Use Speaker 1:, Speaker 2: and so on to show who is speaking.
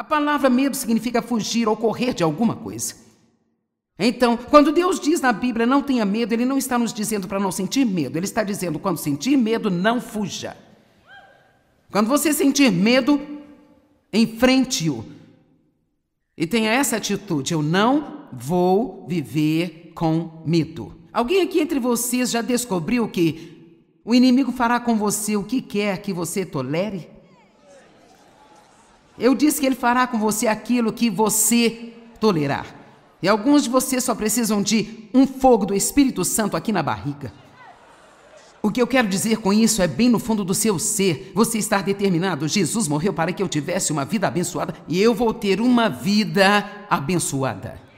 Speaker 1: A palavra medo significa fugir ou correr de alguma coisa. Então, quando Deus diz na Bíblia não tenha medo, Ele não está nos dizendo para não sentir medo, Ele está dizendo quando sentir medo, não fuja. Quando você sentir medo, enfrente-o. E tenha essa atitude: eu não vou viver com medo. Alguém aqui entre vocês já descobriu que o inimigo fará com você o que quer que você tolere? Eu disse que ele fará com você aquilo que você tolerar. E alguns de vocês só precisam de um fogo do Espírito Santo aqui na barriga. O que eu quero dizer com isso é bem no fundo do seu ser, você estar determinado. Jesus morreu para que eu tivesse uma vida abençoada e eu vou ter uma vida abençoada.